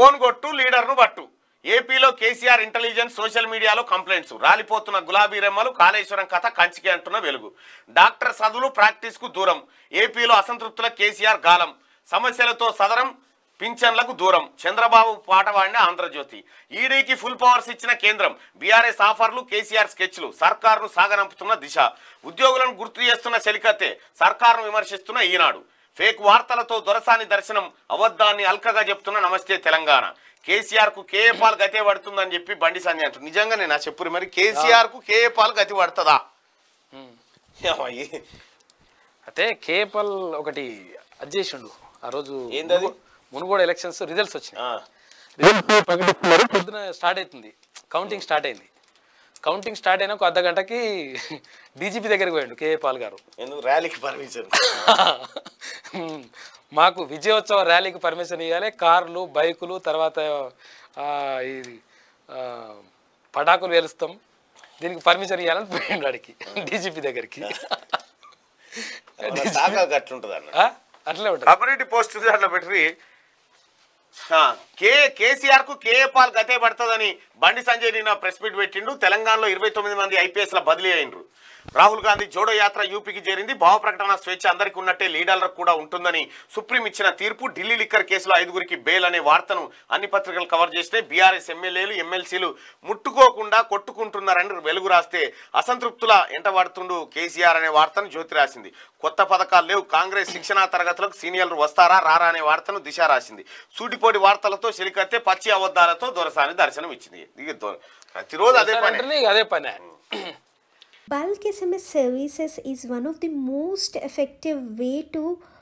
phone కొట్టు లీడర్ను పట్టు ఏపీలో కేసీఆర్ ఇంటెలిజెన్స్ సోషల్ మీడియాలో కంప్లైంట్స్ రాలిపోతున్న గులాబీ రెమ్మలు కాళేశ్వరం కథ కంచికి అంటున్న వెలుగు డాక్టర్ చదువులు ప్రాక్టీస్కు దూరం ఏపీలో అసంతృప్తుల కేసీఆర్ గాలం సమస్యలతో సదరం పింఛన్లకు దూరం చంద్రబాబు పాటవాడిన ఆంధ్రజ్యోతి ఈడీకి ఫుల్ పవర్స్ ఇచ్చిన కేంద్రం బీఆర్ఎస్ ఆఫర్లు కేసీఆర్ స్కెచ్లు సర్కారును సాగనంపుతున్న దిశ ఉద్యోగులను గుర్తు చేస్తున్న చలికత్తే సర్కారును విమర్శిస్తున్న ఈనాడు ఫేక్ వార్తలతో దొరసాని దర్శనం అవద్దాన్ని అల్కగా చెప్తున్న నమస్తే తెలంగాణ కేసీఆర్ కు కేఏ పాల్ గతే పడుతుందని చెప్పి బండి సంజయ్ అంటారు నిజంగా నేను చెప్పురు మరి కేసీఆర్ కు కేఏ పాల్ గతి పడుతుందా అయితే కేఏ పాల్ ఒకటి అది చేసిండు ఆ రోజు ఏంటది మునుగోడు ఎలక్షన్స్ రిజల్ట్స్ వచ్చినాయి రిజల్ట్ ప్రకటిస్తున్నారు పొద్దున స్టార్ట్ అవుతుంది కౌంటింగ్ స్టార్ట్ అయింది కౌంటింగ్ స్టార్ట్ అయినా ఒక అర్ధ గంటకి డీజీపీ దగ్గరికి పోయాడు కేఏ పాల్ గారు ఎందుకు ర్యాలీకి పర్మిషన్ మాకు విజయోత్సవ ర్యాలీకి పర్మిషన్ ఇవ్వాలి కార్లు బైకులు తర్వాత ఇది పటాకులు వేలుస్తాం దీనికి పర్మిషన్ ఇవ్వాలని పోయాడు అడికి డీజీపీ దగ్గరికి అట్లే ఉంటుంది అట్లా పోస్ట్ దాంట్లో పెట్టి కే కేసీఆర్ కు కే పాల్ గతే పడుతుందని బండి సంజయ్ నిన్న ప్రెస్ మీట్ పెట్టిండు తెలంగాణలో ఇరవై తొమ్మిది మంది ఐపీఎస్ల బదిలీ అయినరు రాహుల్ గాంధీ జోడో యాత్ర యూపీకి చేరింది భావ ప్రకటన స్వేచ్ఛ అందరికి ఉన్నట్టే లీడర్ కూడా ఉంటుందని సుప్రీం ఇచ్చిన తీర్పు ఢిల్లీ లిక్కర్ కేసులో ఐదుగురికి బెయిల్ అనే వార్తను అన్ని పత్రికలు కవర్ చేస్తే బీఆర్ఎస్ ఎమ్మెల్యేలు ఎమ్మెల్సీలు ముట్టుకోకుండా కొట్టుకుంటున్నారని వెలుగు రాస్తే అసంతృప్తుల ఎంటబడుతుండు కేసీఆర్ అనే వార్తను జ్యోతి రాసింది కొత్త పథకాలు లేవు కాంగ్రెస్ శిక్షణా తరగతులకు సీనియర్లు వస్తారా రారా అనే వార్తను దిశ రాసింది సూటిపోటి వార్తలతో చెలికత్తే పచ్చి అబద్ధాలతో దొరసాని దర్శనం ఇచ్చింది ప్రతిరోజు అదే పని అదే పని bulk sms services is one of the most effective way to